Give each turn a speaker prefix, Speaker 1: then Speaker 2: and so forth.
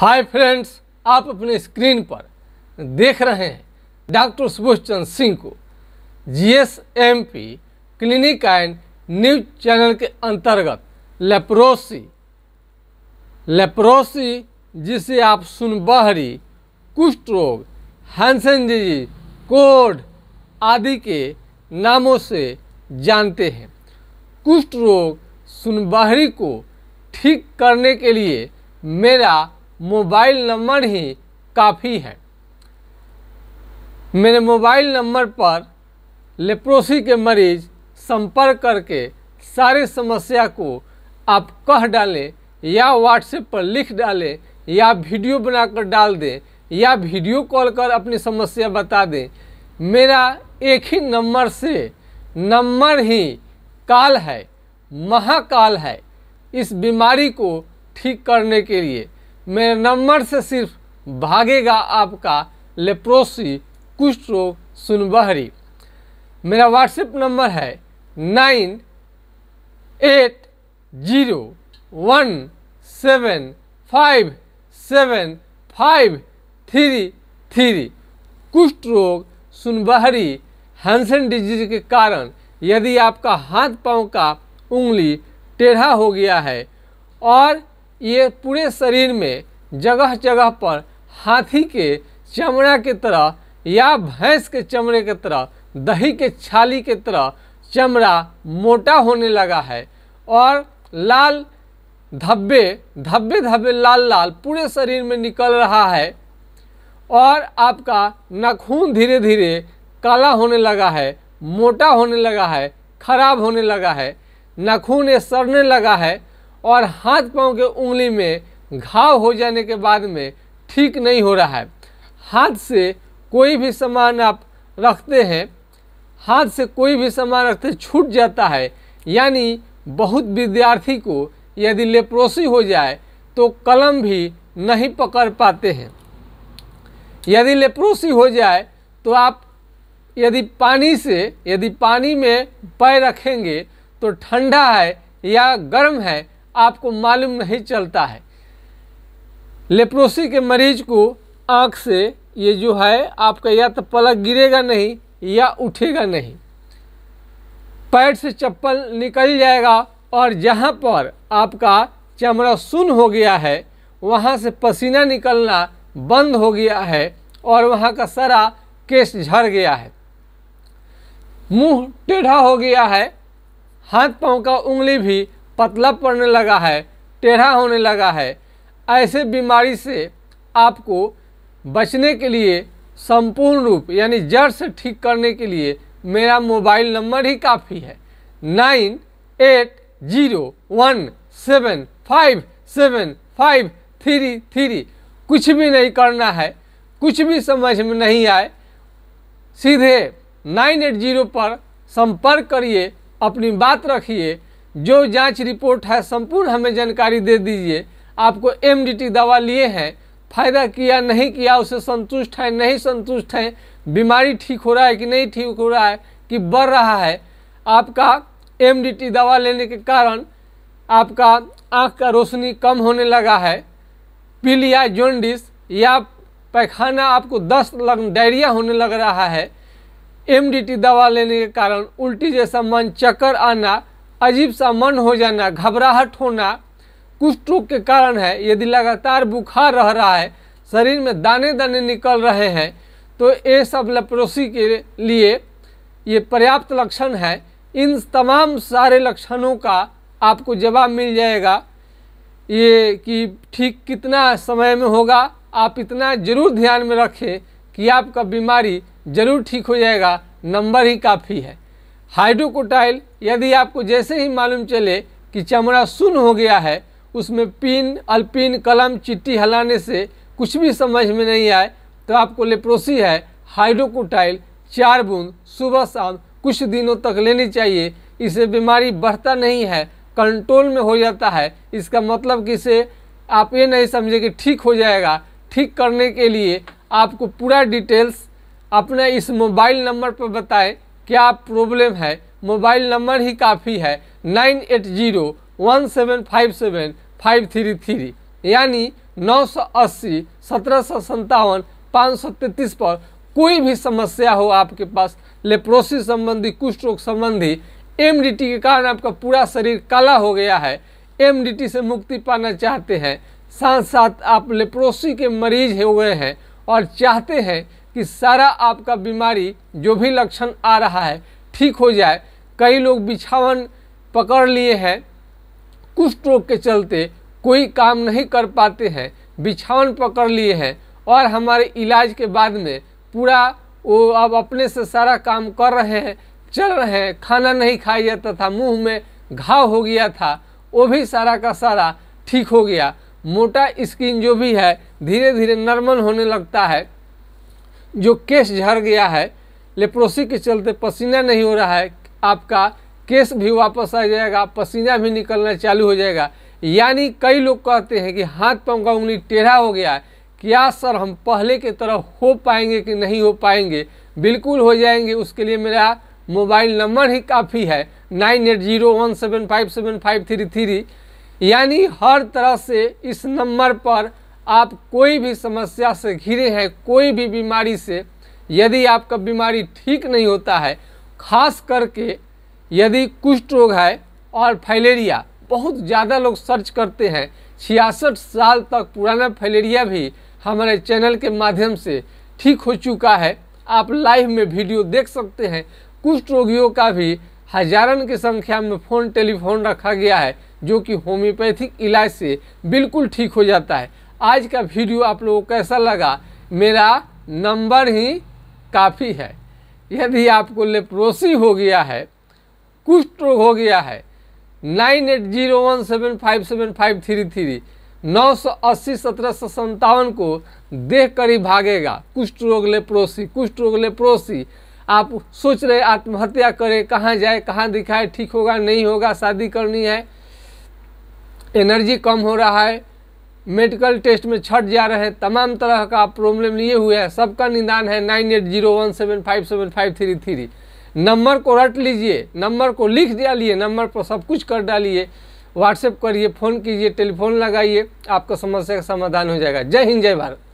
Speaker 1: hi friends आप अपने screen पर देख रहे हैं डॉक्टर सुभाष चंद्र सिंह को GSMP clinic and news channel के अंतर्गत लेप्रोसी लेप्रोसी जिसे आप सुनबहरी कुष्ठ रोग हैंसन डिजीज कोड आदि के नामों से जानते हैं कुष्ठ रोग सुनबहरी को ठीक करने के लिए मेरा मोबाइल नंबर ही काफ़ी है मेरे मोबाइल नंबर पर लेप्रोसी के मरीज संपर्क करके सारी समस्या को आप कह डालें या व्हाट्सएप पर लिख डालें या वीडियो बनाकर डाल दें या वीडियो कॉल कर अपनी समस्या बता दें मेरा एक ही नंबर से नंबर ही काल है महाकाल है इस बीमारी को ठीक करने के लिए मेरे नंबर से सिर्फ भागेगा आपका लेप्रोसी कुष्ठ रोग सुनबहरी मेरा व्हाट्सएप नंबर है nine eight zero one seven five seven five three three कुष्ठ रोग सुनबहरी हैंसन डिजीज के कारण यदि आपका हाथ पांव का उंगली टेढ़ा हो गया है और ये पूरे शरीर में जगह जगह पर हाथी के चमड़ा की तरह या भैंस के चमड़े की तरह दही के छाली की तरह चमड़ा मोटा होने लगा है और लाल धब्बे धब्बे धब्बे लाल लाल पूरे शरीर में निकल रहा है और आपका नखून धीरे धीरे काला होने लगा है मोटा होने लगा है खराब होने लगा है नाखून ये सड़ने लगा है और हाथ पांव के उंगली में घाव हो जाने के बाद में ठीक नहीं हो रहा है हाथ से कोई भी सामान आप रखते हैं हाथ से कोई भी सामान रखते छूट जाता है यानी बहुत विद्यार्थी को यदि लेप्रोसी हो जाए तो कलम भी नहीं पकड़ पाते हैं यदि लेप्रोसी हो जाए तो आप यदि पानी से यदि पानी में पैर रखेंगे तो ठंडा है या गर्म है आपको मालूम नहीं चलता है लेप्रोसी के मरीज को आँख से ये जो है आपका या तो पलक गिरेगा नहीं या उठेगा नहीं पैर से चप्पल निकल जाएगा और जहाँ पर आपका चमड़ा सुन हो गया है वहाँ से पसीना निकलना बंद हो गया है और वहाँ का सारा केस झड़ गया है मुंह टेढ़ा हो गया है हाथ पांव का उंगली भी पतला पड़ने लगा है टेढ़ा होने लगा है ऐसे बीमारी से आपको बचने के लिए संपूर्ण रूप यानी जड़ से ठीक करने के लिए मेरा मोबाइल नंबर ही काफ़ी है nine eight zero one seven five seven five three three कुछ भी नहीं करना है कुछ भी समझ में नहीं आए सीधे नाइन एट जीरो पर संपर्क करिए अपनी बात रखिए जो जांच रिपोर्ट है संपूर्ण हमें जानकारी दे दीजिए आपको एमडीटी दवा लिए हैं फायदा किया नहीं किया उसे संतुष्ट है नहीं संतुष्ट है बीमारी ठीक हो रहा है कि नहीं ठीक हो रहा है कि बढ़ रहा है आपका एमडीटी दवा लेने के कारण आपका आँख का रोशनी कम होने लगा है पीलिया जोन्डिस या पैखाना आपको दस्त लग डायरिया होने लग रहा है एमडीटी दवा लेने के कारण उल्टी जैसा मन चक्कर आना अजीब सा मन हो जाना घबराहट होना कुष्ठ रोग के कारण है यदि लगातार बुखार रह रहा है शरीर में दाने दाने निकल रहे हैं तो ये सब लेप्रोसी के लिए ये पर्याप्त लक्षण है इन तमाम सारे लक्षणों का आपको जवाब मिल जाएगा ये कि ठीक कितना समय में होगा आप इतना ज़रूर ध्यान में रखें कि आपका बीमारी ज़रूर ठीक हो जाएगा नंबर ही काफ़ी है हाइड्रोकोटाइल यदि आपको जैसे ही मालूम चले कि चमड़ा सुन हो गया है उसमें पिन अल्पिन कलम चिट्टी हलाने से कुछ भी समझ में नहीं आए तो आपको लेप्रोसी है हाइड्रोकोटाइल चार बूंद सुबह शाम कुछ दिनों तक लेनी चाहिए इसे बीमारी बढ़ता नहीं है कंट्रोल में हो जाता है इसका मतलब कि इसे आप ये नहीं समझे कि ठीक हो जाएगा ठीक करने के लिए आपको पूरा डिटेल्स अपने इस मोबाइल नंबर पर बताएं क्या प्रॉब्लम है मोबाइल नंबर ही काफ़ी है nine eight zero one seven five seven five three three यानी नौ सौ अस्सी सत्रह सौ सत्तावन पाँच सौ तैंतीस पर कोई भी समस्या हो आपके पास लेप्रोसी संबंधी कुष्ठ रोग संबंधी एम के कारण आपका पूरा शरीर काला हो गया है एम से मुक्ति पाना चाहते हैं साथ साथ आप लेप्रोसी के मरीज हो गए हैं और चाहते हैं कि सारा आपका बीमारी जो भी लक्षण आ रहा है ठीक हो जाए कई लोग बिछावन पकड़ लिए हैं कुष्ठ रोग के चलते कोई काम नहीं कर पाते हैं बिछावन पकड़ लिए हैं और हमारे इलाज के बाद में पूरा वो अब अपने से सारा काम कर रहे हैं चल रहे हैं खाना नहीं खाया जाता था मुंह में घाव हो गया था वो भी सारा का सारा ठीक हो गया मोटा स्किन जो भी है धीरे धीरे नॉर्मल होने लगता है जो केस झड़ गया है लेप्रोसी के चलते पसीना नहीं हो रहा है आपका केस भी वापस आ जाएगा पसीना भी निकलना चालू हो जाएगा यानी कई लोग कहते हैं कि हाथ पाँव का उंगली टेढ़ा हो गया है क्या सर हम पहले की तरह हो पाएंगे कि नहीं हो पाएंगे बिल्कुल हो जाएंगे उसके लिए मेरा मोबाइल नंबर ही काफ़ी है nine eight zero one seven five seven five three three यानी हर तरह से इस नंबर पर आप कोई भी समस्या से घिरे हैं कोई भी बीमारी से यदि आपका बीमारी ठीक नहीं होता है खास करके यदि कुष्ठ रोग है और फाइलेरिया बहुत ज़्यादा लोग सर्च करते हैं छियासठ साल तक पुराना फाइलेरिया भी हमारे चैनल के माध्यम से ठीक हो चुका है आप लाइव में वीडियो देख सकते हैं कुष्ठ रोगियों का भी हजारन की संख्या में फ़ोन टेलीफोन रखा गया है जो कि होम्योपैथिक इलाज से बिल्कुल ठीक हो जाता है आज का वीडियो आप लोगों को कैसा लगा मेरा नंबर ही काफ़ी है यदि आपको लेप्रोसी हो गया है कुष्ठ रोग हो गया है nine eight zero one seven five seven five three three नौ सौ अस्सी सत्रह सौ संतावन को देख कर ही भागेगा कुष्ठ रोग लेप्रोसी कुष्ठ रोग लेप्रोसी आप सोच रहे आत्महत्या करें कहाँ जाए कहाँ दिखाए ठीक होगा नहीं होगा शादी करनी है एनर्जी कम हो रहा है मेडिकल टेस्ट में छट जा रहे हैं तमाम तरह का प्रॉब्लम लिए हुए हैं सबका निदान है nine eight zero one seven five seven five three three number को रट लीजिए नंबर को लिख डालिए नंबर पर सब कुछ कर डालिए व्हाट्सएप करिए फ़ोन कीजिए टेलीफोन लगाइए आपका समस्या का समाधान हो जाएगा जय हिंद जय भारत